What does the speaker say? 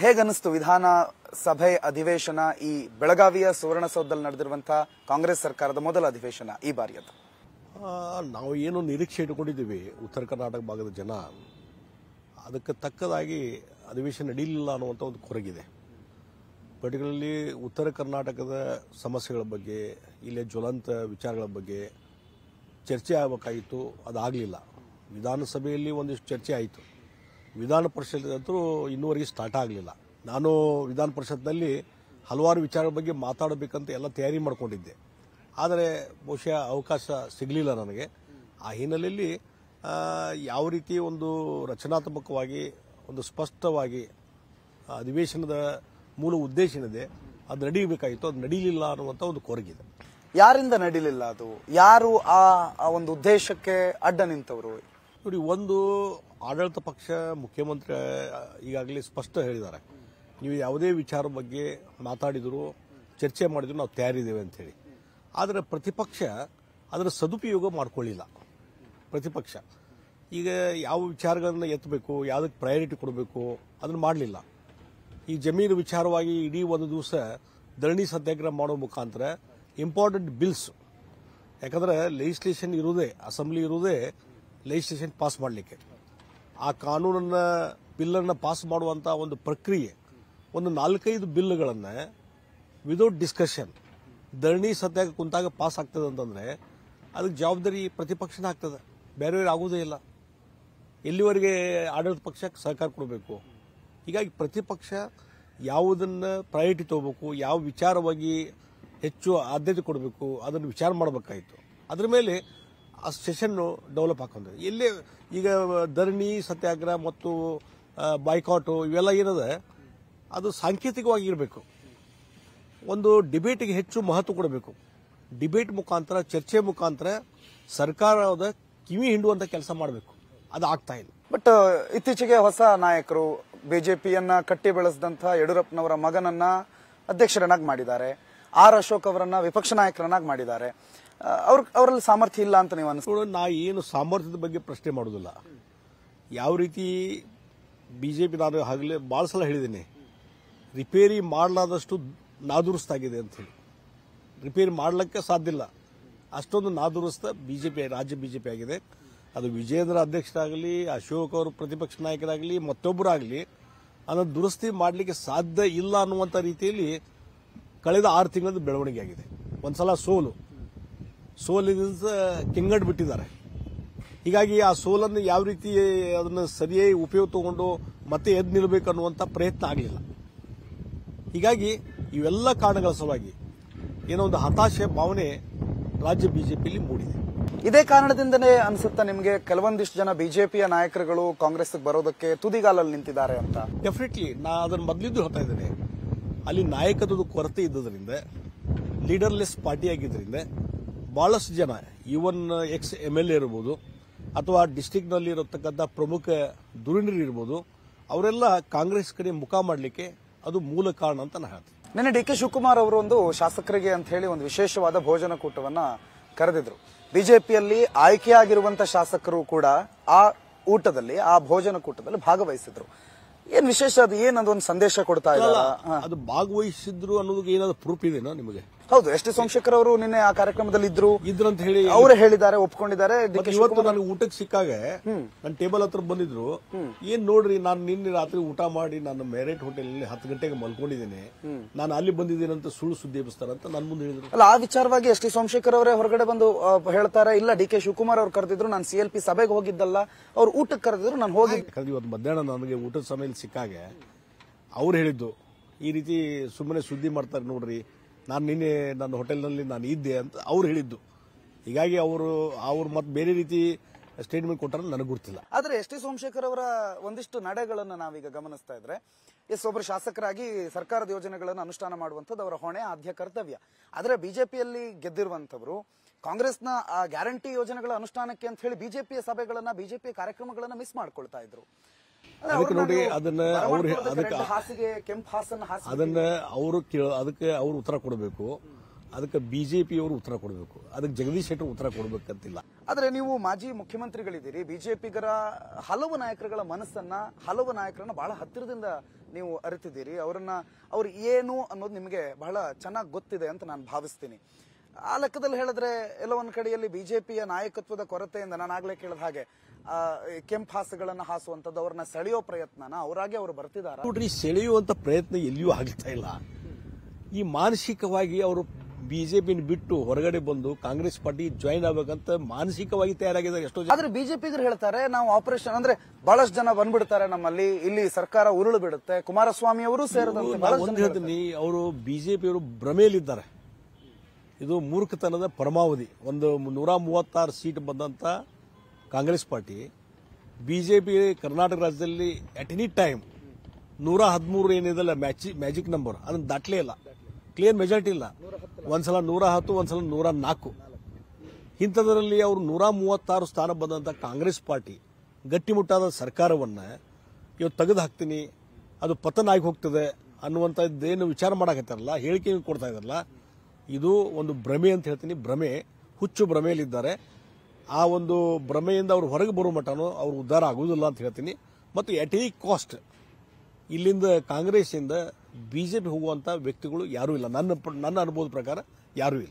ಹೇಗನ್ನಿಸ್ತು ವಿಧಾನ ಸಭೆ ಅಧಿವೇಶನ ಈ ಬೆಳಗಾವಿಯ ಸುವರ್ಣಸೌಧದಲ್ಲಿ ನಡೆದಿರುವಂತಹ ಕಾಂಗ್ರೆಸ್ ಸರ್ಕಾರದ ಮೊದಲ ಅಧಿವೇಶನ ಈ ಬಾರಿ ಅದು ನಾವು ಏನು ನಿರೀಕ್ಷೆ ಇಟ್ಟುಕೊಂಡಿದ್ದೀವಿ ಉತ್ತರ ಕರ್ನಾಟಕ ಭಾಗದ ಜನ ಅದಕ್ಕೆ ತಕ್ಕದಾಗಿ ಅಧಿವೇಶನ ನಡೀಲಿಲ್ಲ ಅನ್ನುವಂಥ ಒಂದು ಕೊರಗಿದೆ ಪರ್ಟಿಕ್ಯುಲರ್ಲಿ ಉತ್ತರ ಕರ್ನಾಟಕದ ಸಮಸ್ಯೆಗಳ ಬಗ್ಗೆ ಇಲ್ಲಿ ಜ್ವಲಂತ ವಿಚಾರಗಳ ಬಗ್ಗೆ ಚರ್ಚೆ ಆಗಬೇಕಾಗಿತ್ತು ಅದಾಗಲಿಲ್ಲ ವಿಧಾನಸಭೆಯಲ್ಲಿ ಒಂದಿಷ್ಟು ಚರ್ಚೆ ಆಯಿತು ವಿಧಾನ ಅಂತೂ ಇನ್ನೂವರೆಗೆ ಸ್ಟಾರ್ಟ್ ಆಗಲಿಲ್ಲ ನಾನು ವಿಧಾನ ಪರಿಷತ್ನಲ್ಲಿ ಹಲವಾರು ವಿಚಾರಗಳ ಬಗ್ಗೆ ಮಾತಾಡಬೇಕಂತ ಎಲ್ಲ ತಯಾರಿ ಮಾಡಿಕೊಂಡಿದ್ದೆ ಆದರೆ ಬಹುಶಃ ಅವಕಾಶ ಸಿಗಲಿಲ್ಲ ನನಗೆ ಆ ಹಿನ್ನೆಲೆಯಲ್ಲಿ ಯಾವ ರೀತಿ ಒಂದು ರಚನಾತ್ಮಕವಾಗಿ ಒಂದು ಸ್ಪಷ್ಟವಾಗಿ ಅಧಿವೇಶನದ ಮೂಲ ಉದ್ದೇಶ ಏನಿದೆ ಅದು ನಡೀಬೇಕಾಗಿತ್ತು ಅದು ನಡೀಲಿಲ್ಲ ಅನ್ನುವಂಥ ಒಂದು ಕೊರಗಿದೆ ಯಾರಿಂದ ನಡೀಲಿಲ್ಲ ಅದು ಯಾರು ಆ ಒಂದು ಉದ್ದೇಶಕ್ಕೆ ಅಡ್ಡ ನಿಂತವರು ನೋಡಿ ಒಂದು ಆಡಳಿತ ಪಕ್ಷ ಮುಖ್ಯಮಂತ್ರಿ ಈಗಾಗಲೇ ಸ್ಪಷ್ಟ ಹೇಳಿದ್ದಾರೆ ನೀವು ಯಾವುದೇ ವಿಚಾರ ಬಗ್ಗೆ ಮಾತಾಡಿದರೂ ಚರ್ಚೆ ಮಾಡಿದ್ರು ನಾವು ತಯಾರಿದ್ದೇವೆ ಅಂಥೇಳಿ ಆದರೆ ಪ್ರತಿಪಕ್ಷ ಅದರ ಸದುಪಯೋಗ ಮಾಡಿಕೊಳ್ಳಿಲ್ಲ ಪ್ರತಿಪಕ್ಷ ಈಗ ಯಾವ ವಿಚಾರಗಳನ್ನು ಎತ್ತಬೇಕು ಯಾವುದಕ್ಕೆ ಪ್ರಯಾರಿಟಿ ಕೊಡಬೇಕು ಅದನ್ನು ಮಾಡಲಿಲ್ಲ ಈ ಜಮೀನು ವಿಚಾರವಾಗಿ ಇಡೀ ಒಂದು ದಿವಸ ಧರಣಿ ಸತ್ಯಾಗ್ರಹ ಮಾಡೋ ಮುಖಾಂತರ ಇಂಪಾರ್ಟೆಂಟ್ ಬಿಲ್ಸ್ ಯಾಕಂದರೆ ಲೆಜಿಸ್ಲೇಷನ್ ಇರುವುದೇ ಅಸೆಂಬ್ಲಿ ಇರುವುದೇ ಲೆಜಿಸ್ಲೇಷನ್ ಪಾಸ್ ಮಾಡಲಿಕ್ಕೆ ಆ ಕಾನೂನನ್ನು ಬಿಲ್ಲನ್ನು ಪಾಸ್ ಮಾಡುವಂಥ ಒಂದು ಪ್ರಕ್ರಿಯೆ ಒಂದು ನಾಲ್ಕೈದು ಬಿಲ್ಗಳನ್ನು ವಿದೌಟ್ ಡಿಸ್ಕಷನ್ ಧರಣಿ ಸತ್ಯಾಗ ಕುಂತಾಗ ಪಾಸ್ ಆಗ್ತದೆ ಅಂತಂದರೆ ಅದಕ್ಕೆ ಜವಾಬ್ದಾರಿ ಪ್ರತಿಪಕ್ಷನೇ ಆಗ್ತದೆ ಬೇರೆ ಆಗೋದೇ ಇಲ್ಲ ಎಲ್ಲಿವರೆಗೆ ಆಡಳಿತ ಪಕ್ಷಕ್ಕೆ ಸಹಕಾರ ಕೊಡಬೇಕು ಹೀಗಾಗಿ ಪ್ರತಿಪಕ್ಷ ಯಾವುದನ್ನು ಪ್ರಯಾರಿಟಿ ತೊಗೋಬೇಕು ಯಾವ ವಿಚಾರವಾಗಿ ಹೆಚ್ಚು ಆದ್ಯತೆ ಕೊಡಬೇಕು ಅದನ್ನು ವಿಚಾರ ಮಾಡಬೇಕಾಯಿತು ಅದರ ಮೇಲೆ ಆ ಸೆಷನ್ ಡೆವಲಪ್ ಹಾಕೊಂಡಿದೆ ಎಲ್ಲಿ ಈಗ ಧರಣಿ ಸತ್ಯಾಗ್ರಹ ಮತ್ತು ಬಾಯ್ಕಾಟು ಇವೆಲ್ಲ ಏನಿದೆ ಅದು ಸಾಂಕೇತಿಕವಾಗಿ ಇರಬೇಕು ಒಂದು ಡಿಬೇಟ್ಗೆ ಹೆಚ್ಚು ಮಹತ್ವ ಕೊಡಬೇಕು ಡಿಬೇಟ್ ಮುಖಾಂತರ ಚರ್ಚೆ ಮುಖಾಂತರ ಸರ್ಕಾರದ ಕಿವಿ ಹಿಂಡುವಂತ ಕೆಲಸ ಮಾಡಬೇಕು ಅದು ಆಗ್ತಾ ಇಲ್ಲ ಬಟ್ ಇತ್ತೀಚೆಗೆ ಹೊಸ ನಾಯಕರು ಬಿಜೆಪಿಯನ್ನ ಕಟ್ಟಿ ಬೆಳೆಸಿದಂಥ ಯಡಿಯೂರಪ್ಪನವರ ಮಗನನ್ನ ಅಧ್ಯಕ್ಷರನ್ನಾಗಿ ಮಾಡಿದ್ದಾರೆ ಆರ್ ಅಶೋಕ್ ಅವರನ್ನ ವಿಪಕ್ಷ ನಾಯಕರನ್ನಾಗಿ ಮಾಡಿದ್ದಾರೆ ಅವ್ರ ಅವರಲ್ಲಿ ಸಾಮರ್ಥ್ಯ ಇಲ್ಲ ಅಂತ ನೀವು ಅನಿಸ್ಕೊಳ್ಳೋ ನಾ ಏನು ಸಾಮರ್ಥ್ಯದ ಬಗ್ಗೆ ಪ್ರಶ್ನೆ ಮಾಡೋದಿಲ್ಲ ಯಾವ ರೀತಿ ಬಿಜೆಪಿ ನಾನು ಆಗಲೇ ಭಾಳ ಸಲ ಹೇಳಿದ್ದೀನಿ ರಿಪೇರಿ ಮಾಡಲಾದಷ್ಟು ನಾದುರುಸ್ತಾಗಿದೆ ಅಂತ ಹೇಳಿ ರಿಪೇರಿ ಮಾಡಲಿಕ್ಕೆ ಸಾಧ್ಯ ಇಲ್ಲ ಅಷ್ಟೊಂದು ನಾದುರುಸ್ತ ಬಿಜೆಪಿ ರಾಜ್ಯ ಬಿಜೆಪಿ ಆಗಿದೆ ಅದು ವಿಜಯೇಂದ್ರ ಅಧ್ಯಕ್ಷರಾಗಲಿ ಅಶೋಕ್ ಅವರು ಪ್ರತಿಪಕ್ಷ ನಾಯಕರಾಗಲಿ ಮತ್ತೊಬ್ಬರಾಗಲಿ ಅದನ್ನು ದುರಸ್ತಿ ಮಾಡಲಿಕ್ಕೆ ಸಾಧ್ಯ ಇಲ್ಲ ಅನ್ನುವಂಥ ರೀತಿಯಲ್ಲಿ ಕಳೆದ ಆರು ತಿಂಗಳದ ಬೆಳವಣಿಗೆ ಆಗಿದೆ ಒಂದು ಸಲ ಸೋಲು ಸೋಲಿನಿಂದ ಕೆಂಗಡ್ ಬಿಟ್ಟಿದ್ದಾರೆ ಹೀಗಾಗಿ ಆ ಸೋಲನ್ನು ಯಾವ ರೀತಿ ಅದನ್ನು ಸರಿಯಾಗಿ ಉಪಯೋಗ ತಗೊಂಡು ಮತ್ತೆ ಎದ್ದು ನಿಲ್ಲಬೇಕು ಅನ್ನುವಂಥ ಪ್ರಯತ್ನ ಆಗಲಿಲ್ಲ ಹೀಗಾಗಿ ಇವೆಲ್ಲ ಕಾರಣಗಳ ಸಲುವಾಗಿ ಏನೋ ಒಂದು ಹತಾಶೆ ಭಾವನೆ ರಾಜ್ಯ ಬಿಜೆಪಿಯಲ್ಲಿ ಮೂಡಿದೆ ಇದೇ ಕಾರಣದಿಂದನೇ ಅನಿಸುತ್ತಾ ನಿಮಗೆ ಕೆಲವೊಂದಿಷ್ಟು ಜನ ಬಿಜೆಪಿಯ ನಾಯಕರುಗಳು ಕಾಂಗ್ರೆಸ್ ಬರೋದಕ್ಕೆ ತುದಿಗಾಲಲ್ಲಿ ನಿಂತಿದ್ದಾರೆ ಅಂತ ಡೆಫಿನೆಟ್ಲಿ ನಾ ಅದನ್ನು ಮೊದಲಿದ್ದು ಹೇಳ್ತಾ ಇದ್ದೇನೆ ಅಲ್ಲಿ ನಾಯಕತ್ವದ ಕೊರತೆ ಇದ್ದುದರಿಂದ ಲೀಡರ್ಲೆಸ್ ಪಾರ್ಟಿಯಾಗಿದ್ದರಿಂದ ಭಾಳಷ್ಟು ಜನ even ex M L A ಇರ್ಬೋದು ಅಥವಾ ಡಿಸ್ಟಿಕ್ನಲ್ಲಿ ಇರತಕ್ಕಂಥ ಪ್ರಮುಖ ಧುರೀಣರು ಇರ್ಬೋದು ಅವರೆಲ್ಲ ಕಾಂಗ್ರೆಸ್ ಕಡೆ ಮುಖ ಮಾಡಲಿಕ್ಕೆ ಅದು ಮೂಲ ಕಾರಣ ಅಂತ ನಾನು ಹೇಳ್ತೀನಿ ನಿನ್ನೆ ಡಿ ಕೆ ಶಿವಕುಮಾರ್ ಅವರು ಒಂದು ಶಾಸಕರಿಗೆ ಅಂತ ಹೇಳಿ ಒಂದು ವಿಶೇಷವಾದ ಭೋಜನ ಕೂಟವನ್ನ ಕರೆದಿದ್ರು ಬಿಜೆಪಿಯಲ್ಲಿ ಆಯ್ಕೆಯಾಗಿರುವಂತಹ ಶಾಸಕರು ಕೂಡ ಆ ಊಟದಲ್ಲಿ ಆ ಭೋಜನ ಕೂಟದಲ್ಲಿ ಭಾಗವಹಿಸಿದ್ರು ಏನ್ ವಿಶೇಷ ಅದು ಏನು ಒಂದು ಸಂದೇಶ ಕೊಡ್ತಾ ಇಲ್ಲ ಅದು ಭಾಗವಹಿಸಿದ್ರು ಅನ್ನೋದಕ್ಕೆ ಏನಾದ್ರು ಪ್ರೂಫ್ ಇದೆನಾ ನಿಮಗೆ ಹೌದು ಎಸ್ ಟಿ ಸೋಮಶೇಖರ್ ಅವರು ನಿನ್ನೆ ಆ ಕಾರ್ಯಕ್ರಮದಲ್ಲಿ ಇದ್ರು ಇದ್ರು ಅಂತ ಹೇಳಿ ಅವರು ಹೇಳಿದ್ದಾರೆ ಒಪ್ಕೊಂಡಿದ್ದಾರೆ ಇವತ್ತು ನನಗೆ ಊಟಕ್ಕೆ ಸಿಕ್ಕಾಗ ನನ್ನ ಟೇಬಲ್ ಹತ್ರ ಬಂದಿದ್ರು ಏನ್ ನೋಡ್ರಿ ನಾನು ನಿನ್ನೆ ರಾತ್ರಿ ಊಟ ಮಾಡಿ ನಾನು ಮ್ಯಾರೇಟ್ ಹೋಟೆಲ್ ಅಲ್ಲಿ ಹತ್ತು ಗಂಟೆಗೆ ಮಲ್ಕೊಂಡಿದ್ದೇನೆ ನಾನು ಅಲ್ಲಿ ಬಂದಿದ್ದೀನಿ ಅಂತ ಸುಳ್ಳು ಸುದ್ದಿ ಅಂತ ನನ್ನ ಮುಂದೆ ಹೇಳಿದ್ರು ಅಲ್ಲ ಆ ವಿಚಾರವಾಗಿ ಎಸ್ ಟಿ ಸೋಮಶೇಖರ್ ಅವರೇ ಹೊರಗಡೆ ಬಂದು ಹೇಳ್ತಾರೆ ಇಲ್ಲ ಡಿ ಕೆ ಶಿವಕುಮಾರ್ ಅವ್ರು ಕರೆದಿದ್ರು ನಾನು ಸಿ ಎಲ್ ಪಿ ಸಭೆಗೆ ಹೋಗಿದ್ದಲ್ಲ ಅವ್ರು ಊಟಕ್ಕೆ ಕರೆದಿದ್ರು ನಾನು ಹೋಗಿದ್ದೆ ಇವತ್ತು ಮಧ್ಯಾಹ್ನ ನನಗೆ ಊಟದ ಸಮಯದಲ್ಲಿ ಸಿಕ್ಕಾಗೆ ಅವ್ರು ಹೇಳಿದ್ದು ಈ ರೀತಿ ಸುಮ್ಮನೆ ಸುದ್ದಿ ಮಾಡ್ತಾರೆ ನೋಡ್ರಿ ನಾನು ನಿನ್ನೆ ನನ್ನ ಹೋಟೆಲ್ನಲ್ಲಿ ನಾನು ಇದ್ದೆ ಅಂತ ಅವ್ರು ಹೇಳಿದ್ದು ಹೀಗಾಗಿ ಅವರು ಅವ್ರು ಮತ್ತೆ ಬೇರೆ ರೀತಿ ಸ್ಟೇಟ್ಮೆಂಟ್ ಕೊಟ್ಟರೆ ನನಗೆ ಗೊತ್ತಿಲ್ಲ ಆದರೆ ಎಸ್ ಟಿ ಸೋಮಶೇಖರ್ ಅವರ ಒಂದಿಷ್ಟು ನಡೆಗಳನ್ನು ನಾವೀಗ ಗಮನಿಸ್ತಾ ಇದ್ರೆ ಎಸ್ ಒಬ್ಬರು ಶಾಸಕರಾಗಿ ಸರ್ಕಾರದ ಯೋಜನೆಗಳನ್ನು ಅನುಷ್ಠಾನ ಮಾಡುವಂಥದ್ದು ಅವರ ಹೊಣೆ ಆದ್ಯ ಕರ್ತವ್ಯ ಆದರೆ ಬಿಜೆಪಿಯಲ್ಲಿ ಗೆದ್ದಿರುವಂಥವರು ಕಾಂಗ್ರೆಸ್ನ ಆ ಗ್ಯಾರಂಟಿ ಯೋಜನೆಗಳ ಅನುಷ್ಠಾನಕ್ಕೆ ಅಂತ ಹೇಳಿ ಬಿಜೆಪಿಯ ಸಭೆಗಳನ್ನು ಬಿಜೆಪಿಯ ಕಾರ್ಯಕ್ರಮಗಳನ್ನು ಮಿಸ್ ಮಾಡ್ಕೊಳ್ತಾ ಇದ್ರು ಅದಕ್ಕೆ ನೋಡಿ ಅದನ್ನ ಅವ್ರು ಅದಕ್ಕೆ ಹಾಸಿಗೆ ಕೆಂಪು ಹಾಸಿ ಅದನ್ನ ಅವರು ಅದಕ್ಕೆ ಅವ್ರು ಉತ್ತರ ಕೊಡಬೇಕು ಅದಕ್ಕೆ ಅವರು ಉತ್ತರ ಕೊಡಬೇಕು ಅದಕ್ಕೆ ಜಗದೀಶ್ ಶೆಟ್ಟರ್ ಉತ್ತರ ಕೊಡಬೇಕಂತಿಲ್ಲ ಆದ್ರೆ ನೀವು ಮಾಜಿ ಮುಖ್ಯಮಂತ್ರಿಗಳಿದ್ದೀರಿ ಬಿಜೆಪಿಗರ ಹಲವು ನಾಯಕರುಗಳ ಮನಸ್ಸನ್ನ ಹಲವು ನಾಯಕರನ್ನ ಬಹಳ ಹತ್ತಿರದಿಂದ ನೀವು ಅರಿತಿದ್ದೀರಿ ಅವರನ್ನ ಅವ್ರು ಏನು ಅನ್ನೋದು ನಿಮಗೆ ಬಹಳ ಚೆನ್ನಾಗಿ ಗೊತ್ತಿದೆ ಅಂತ ನಾನು ಭಾವಿಸ್ತೀನಿ ಆ ಲೆಕ್ಕದಲ್ಲಿ ಹೇಳಿದ್ರೆ ಎಲ್ಲ ಒಂದ್ ಕಡೆಯಲ್ಲಿ ಬಿಜೆಪಿಯ ನಾಯಕತ್ವದ ಕೊರತೆಯಿಂದ ನಾನು ಆಗ್ಲೇ ಕೇಳಿದ ಹಾಗೆ ಕೆಂಪ್ ಹಾಸುಗಳನ್ನ ಹಾಸುವಂತದ್ದು ಅವ್ರನ್ನ ಸೆಳೆಯೋ ಪ್ರಯತ್ನನ ಅವರಾಗೆ ಅವರು ಬರ್ತಿದ್ದಾರೆ ನೋಡ್ರಿ ಸೆಳೆಯುವಂತ ಪ್ರಯತ್ನ ಎಲ್ಲಿಯೂ ಆಗ್ತಾ ಇಲ್ಲ ಈ ಮಾನಸಿಕವಾಗಿ ಅವರು ಬಿಜೆಪಿನ ಬಿಟ್ಟು ಹೊರಗಡೆ ಬಂದು ಕಾಂಗ್ರೆಸ್ ಪಾರ್ಟಿ ಜಾಯಿನ್ ಆಗ್ಬೇಕಂತ ಮಾನಸಿಕವಾಗಿ ತಯಾರಾಗಿದ್ದಾರೆ ಎಷ್ಟೋ ಆದ್ರೆ ಇದ್ರು ಹೇಳ್ತಾರೆ ನಾವು ಆಪರೇಷನ್ ಅಂದ್ರೆ ಬಹಳಷ್ಟು ಜನ ಬಂದ್ಬಿಡ್ತಾರೆ ನಮ್ಮಲ್ಲಿ ಇಲ್ಲಿ ಸರ್ಕಾರ ಉರುಳು ಬಿಡುತ್ತೆ ಕುಮಾರಸ್ವಾಮಿ ಅವರು ಸೇರಿದಂತೆ ಬಿಜೆಪಿ ಅವರು ಬಿಜೆಪಿಯವರು ಭ್ರಮೆಯಲ್ಲಿದ್ದಾರೆ ಇದು ಮೂರ್ಖತನದ ಪರಮಾವಧಿ ಒಂದು ನೂರ ಮೂವತ್ತಾರು ಸೀಟ್ ಬಂದಂಥ Congress party B J P Karnataka ರಾಜ್ಯದಲ್ಲಿ ಅಟ್ ಎನಿ ಟೈಮ್ ನೂರ ಹದಿಮೂರು ಏನಿದೆಲ್ಲ ಮ್ಯಾಚಿ ಮ್ಯಾಜಿಕ್ ನಂಬರ್ ಅದನ್ನು ದಾಟಲೇ ಇಲ್ಲ ಕ್ಲಿಯರ್ ಮೆಜಾರಿಟಿ ಇಲ್ಲ ಒಂದ್ಸಲ ನೂರ ಹತ್ತು ಒಂದ್ಸಲ ನೂರ ನಾಲ್ಕು ಇಂಥದ್ರಲ್ಲಿ ಅವರು ನೂರ ಮೂವತ್ತಾರು ಸ್ಥಾನ ಬಂದಂಥ ಕಾಂಗ್ರೆಸ್ ಪಾರ್ಟಿ ಗಟ್ಟಿಮುಟ್ಟಾದ ಸರ್ಕಾರವನ್ನು ಇವತ್ತು ತೆಗೆದು ಹಾಕ್ತೀನಿ ಅದು ಪತನ ಆಗಿ ಹೋಗ್ತದೆ ಅನ್ನುವಂಥದ್ದೇನು ವಿಚಾರ ಮಾಡಕತ್ತಾರಲ್ಲ ಹೇಳಿಕೆ ಕೊಡ್ತಾ ಇದ್ದಾರಲ್ಲ ಇದು ಒಂದು ಭ್ರಮೆ ಅಂತ ಹೇಳ್ತೀನಿ ಭ್ರಮೆ ಹುಚ್ಚು ಭ್ರಮೆಯಲ್ಲಿದ್ದಾರೆ ಆ ಒಂದು ಭ್ರಮೆಯಿಂದ ಅವರು ಹೊರಗೆ ಬರೋ ಮಟ್ಟನು ಅವರು ಉದ್ಧಾರ ಆಗುವುದಿಲ್ಲ ಅಂತ ಹೇಳ್ತೀನಿ ಮತ್ತು ಎಟ್ ಎ ಕಾಸ್ಟ್ ಇಲ್ಲಿಂದ ಕಾಂಗ್ರೆಸ್ ಬಿ ಜೆ ಪಿ ಹೋಗುವಂಥ ವ್ಯಕ್ತಿಗಳು ಯಾರೂ ಇಲ್ಲ ನನ್ನ ನನ್ನ ಅನುಭವದ ಪ್ರಕಾರ ಯಾರೂ ಇಲ್ಲ